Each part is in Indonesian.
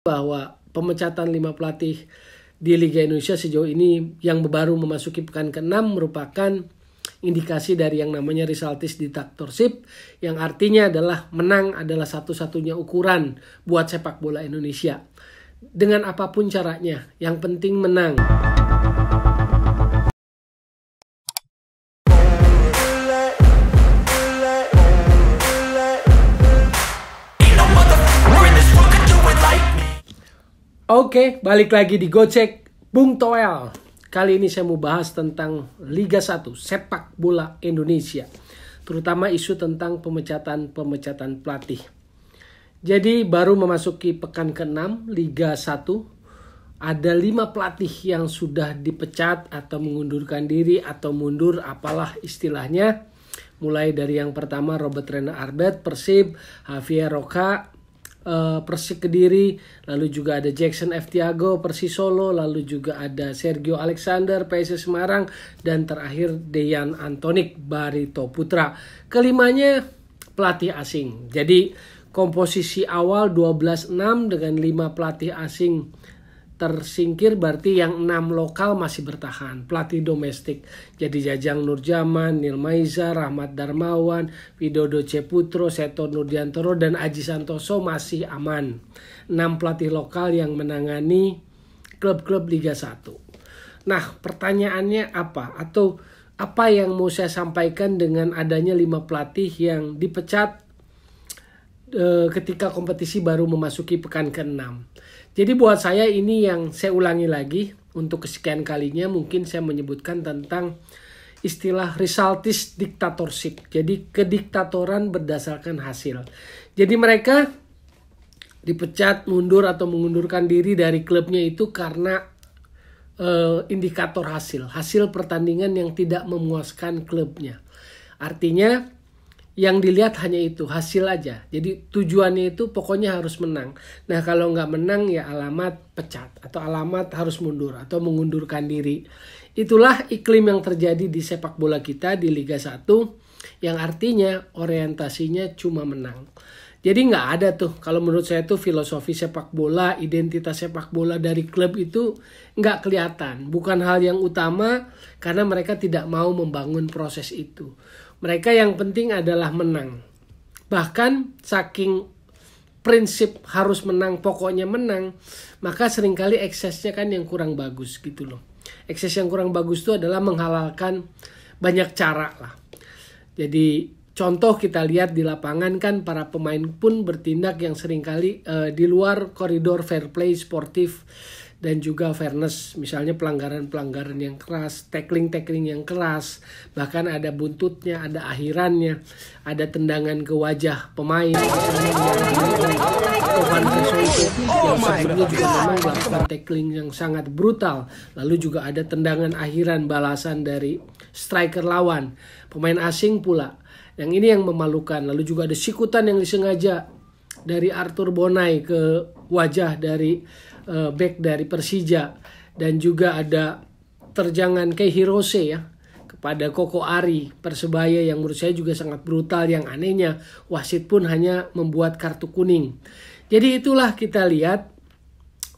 bahwa pemecatan lima pelatih di Liga Indonesia sejauh ini yang baru memasuki pekan ke-6 merupakan indikasi dari yang namanya resultis dictatorship yang artinya adalah menang adalah satu-satunya ukuran buat sepak bola Indonesia. Dengan apapun caranya, yang penting menang. Oke, balik lagi di Gocek Bung Toel. Kali ini saya mau bahas tentang Liga 1 sepak bola Indonesia. Terutama isu tentang pemecatan-pemecatan pelatih. Jadi baru memasuki pekan ke-6 Liga 1 ada lima pelatih yang sudah dipecat atau mengundurkan diri atau mundur apalah istilahnya. Mulai dari yang pertama Robert Rena Arbet Persib, Javier Roca, Eh, Persik Kediri, lalu juga ada Jackson F. Tiago Persis Solo, lalu juga ada Sergio Alexander PSS Semarang dan terakhir Dejan Antonik Barito Putra. Kelimanya pelatih asing. Jadi komposisi awal 12-6 dengan 5 pelatih asing tersingkir berarti yang enam lokal masih bertahan. Pelatih domestik jadi Jajang Nurjaman, Nilmaiza, Rahmat Darmawan, Widodo Ceputro, Seto Nurdiantoro, dan Aji Santoso masih aman. Enam pelatih lokal yang menangani klub-klub Liga 1. Nah pertanyaannya apa? Atau apa yang mau saya sampaikan dengan adanya lima pelatih yang dipecat e, ketika kompetisi baru memasuki pekan ke-6. Jadi buat saya ini yang saya ulangi lagi untuk kesekian kalinya mungkin saya menyebutkan tentang istilah resultis diktatorship. Jadi kediktatoran berdasarkan hasil. Jadi mereka dipecat, mundur atau mengundurkan diri dari klubnya itu karena e, indikator hasil, hasil pertandingan yang tidak memuaskan klubnya. Artinya yang dilihat hanya itu hasil aja jadi tujuannya itu pokoknya harus menang nah kalau nggak menang ya alamat pecat atau alamat harus mundur atau mengundurkan diri itulah iklim yang terjadi di sepak bola kita di Liga 1 yang artinya orientasinya cuma menang jadi nggak ada tuh kalau menurut saya tuh filosofi sepak bola, identitas sepak bola dari klub itu nggak kelihatan. Bukan hal yang utama karena mereka tidak mau membangun proses itu. Mereka yang penting adalah menang. Bahkan saking prinsip harus menang, pokoknya menang, maka seringkali eksesnya kan yang kurang bagus gitu loh. Ekses yang kurang bagus itu adalah menghalalkan banyak cara lah. Jadi contoh kita lihat di lapangan kan para pemain pun bertindak yang seringkali uh, di luar koridor fair play sportif dan juga fairness misalnya pelanggaran-pelanggaran yang keras, tackling-tackling yang keras, bahkan ada buntutnya, ada akhirannya, ada tendangan ke wajah pemain. Van Persie yang juga memang melakukan tackling yang sangat brutal. Oh lalu juga ada tendangan akhiran balasan dari striker lawan. Pemain asing pula yang ini yang memalukan. Lalu juga ada sikutan yang disengaja dari Arthur Bonai ke wajah dari uh, back dari Persija dan juga ada terjangan ke Hirose ya kepada Koko Ari Persebaya yang menurut saya juga sangat brutal yang anehnya wasit pun hanya membuat kartu kuning. Jadi itulah kita lihat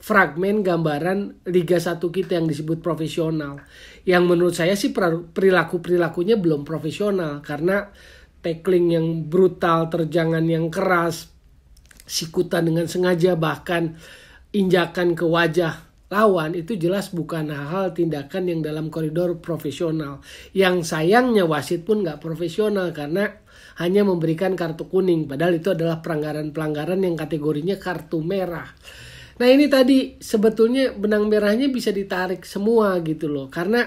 fragmen gambaran Liga 1 kita yang disebut profesional. Yang menurut saya sih perilaku-perilakunya belum profesional karena tackling yang brutal, terjangan yang keras, sikutan dengan sengaja bahkan injakan ke wajah lawan itu jelas bukan hal-hal tindakan yang dalam koridor profesional. Yang sayangnya wasit pun nggak profesional karena hanya memberikan kartu kuning. Padahal itu adalah pelanggaran-pelanggaran yang kategorinya kartu merah. Nah ini tadi sebetulnya benang merahnya bisa ditarik semua gitu loh. Karena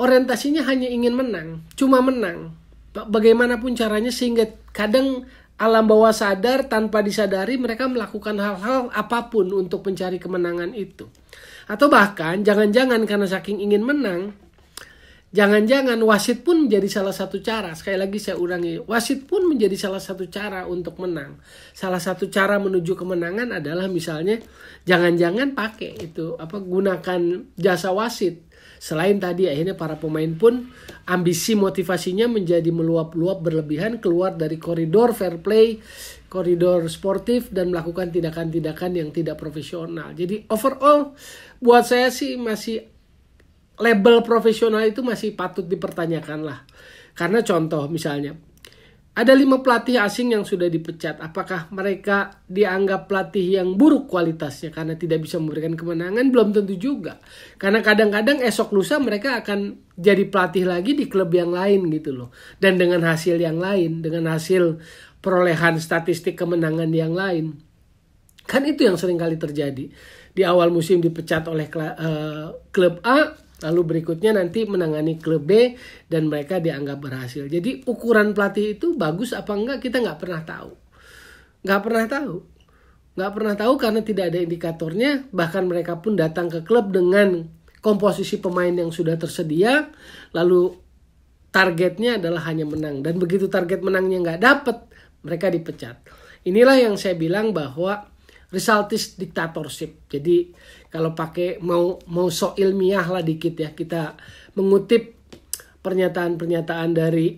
orientasinya hanya ingin menang, cuma menang bagaimanapun caranya sehingga kadang alam bawah sadar tanpa disadari mereka melakukan hal-hal apapun untuk mencari kemenangan itu. Atau bahkan jangan-jangan karena saking ingin menang, jangan-jangan wasit pun menjadi salah satu cara. Sekali lagi saya ulangi, wasit pun menjadi salah satu cara untuk menang. Salah satu cara menuju kemenangan adalah misalnya jangan-jangan pakai itu apa gunakan jasa wasit Selain tadi akhirnya para pemain pun ambisi motivasinya menjadi meluap-luap berlebihan keluar dari koridor fair play, koridor sportif dan melakukan tindakan-tindakan yang tidak profesional. Jadi overall buat saya sih masih label profesional itu masih patut dipertanyakan lah. Karena contoh misalnya ada lima pelatih asing yang sudah dipecat. Apakah mereka dianggap pelatih yang buruk kualitasnya karena tidak bisa memberikan kemenangan? Belum tentu juga. Karena kadang-kadang esok lusa mereka akan jadi pelatih lagi di klub yang lain gitu loh. Dan dengan hasil yang lain, dengan hasil perolehan statistik kemenangan yang lain. Kan itu yang sering kali terjadi. Di awal musim dipecat oleh eh, klub A, Lalu berikutnya nanti menangani klub B dan mereka dianggap berhasil. Jadi ukuran pelatih itu bagus apa enggak kita nggak pernah tahu. Nggak pernah tahu. Nggak pernah tahu karena tidak ada indikatornya. Bahkan mereka pun datang ke klub dengan komposisi pemain yang sudah tersedia. Lalu targetnya adalah hanya menang. Dan begitu target menangnya nggak dapet, mereka dipecat. Inilah yang saya bilang bahwa resultis diktatorship. Jadi kalau pakai mau mau so ilmiah lah dikit ya kita mengutip pernyataan-pernyataan dari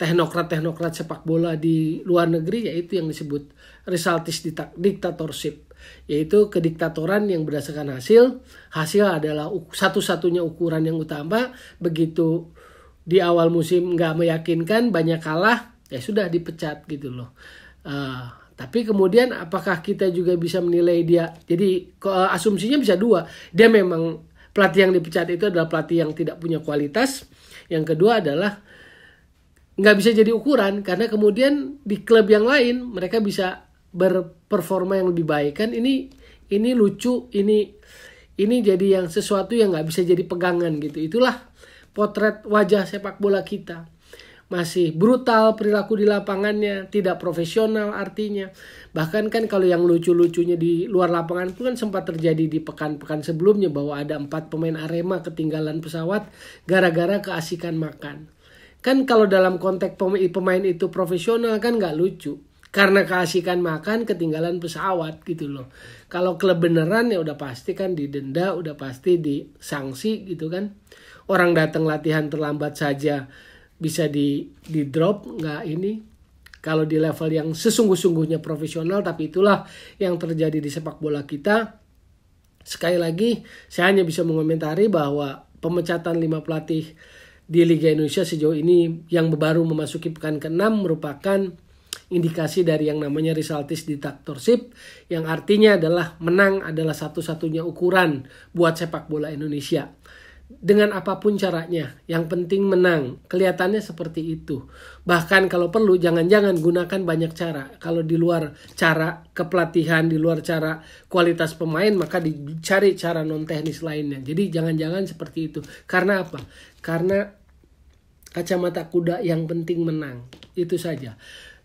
teknokrat-teknokrat sepak bola di luar negeri yaitu yang disebut resultis diktatorship yaitu kediktatoran yang berdasarkan hasil hasil adalah satu-satunya ukuran yang utama begitu di awal musim nggak meyakinkan banyak kalah ya sudah dipecat gitu loh uh, tapi kemudian apakah kita juga bisa menilai dia? Jadi asumsinya bisa dua. Dia memang pelatih yang dipecat itu adalah pelatih yang tidak punya kualitas. Yang kedua adalah nggak bisa jadi ukuran karena kemudian di klub yang lain mereka bisa berperforma yang lebih baik kan ini ini lucu ini ini jadi yang sesuatu yang nggak bisa jadi pegangan gitu itulah potret wajah sepak bola kita masih brutal perilaku di lapangannya, tidak profesional artinya. Bahkan kan kalau yang lucu-lucunya di luar lapangan pun kan sempat terjadi di pekan-pekan sebelumnya bahwa ada empat pemain Arema ketinggalan pesawat gara-gara keasikan makan. Kan kalau dalam konteks pemain itu profesional kan nggak lucu. Karena keasikan makan ketinggalan pesawat gitu loh. Kalau klub beneran ya udah pasti kan didenda, udah pasti disanksi gitu kan. Orang datang latihan terlambat saja bisa di di drop nggak ini kalau di level yang sesungguh-sungguhnya profesional tapi itulah yang terjadi di sepak bola kita sekali lagi saya hanya bisa mengomentari bahwa pemecatan lima pelatih di Liga Indonesia sejauh ini yang baru memasuki pekan ke-6 merupakan indikasi dari yang namanya resultis dictatorship yang artinya adalah menang adalah satu-satunya ukuran buat sepak bola Indonesia dengan apapun caranya. Yang penting menang. Kelihatannya seperti itu. Bahkan kalau perlu jangan-jangan gunakan banyak cara. Kalau di luar cara kepelatihan, di luar cara kualitas pemain, maka dicari cara non teknis lainnya. Jadi jangan-jangan seperti itu. Karena apa? Karena kacamata kuda yang penting menang. Itu saja.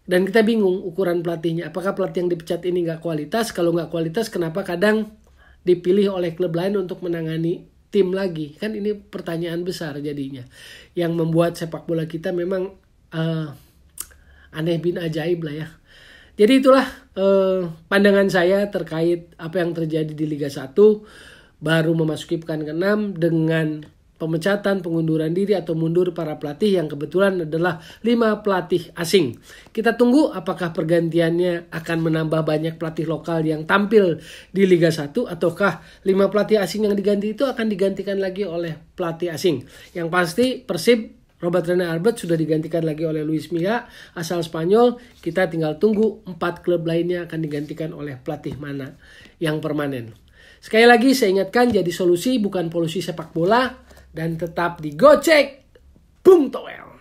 Dan kita bingung ukuran pelatihnya. Apakah pelatih yang dipecat ini nggak kualitas? Kalau nggak kualitas, kenapa kadang dipilih oleh klub lain untuk menangani tim lagi kan ini pertanyaan besar jadinya yang membuat sepak bola kita memang uh, aneh bin ajaib lah ya jadi itulah uh, pandangan saya terkait apa yang terjadi di Liga 1 baru memasuki pekan ke-6 dengan pemecatan, pengunduran diri atau mundur para pelatih yang kebetulan adalah 5 pelatih asing. Kita tunggu apakah pergantiannya akan menambah banyak pelatih lokal yang tampil di Liga 1 ataukah 5 pelatih asing yang diganti itu akan digantikan lagi oleh pelatih asing. Yang pasti Persib Robert Rene Albert sudah digantikan lagi oleh Luis Milla asal Spanyol. Kita tinggal tunggu empat klub lainnya akan digantikan oleh pelatih mana yang permanen. Sekali lagi saya ingatkan jadi solusi bukan polusi sepak bola, dan tetap digocek Bung Toel.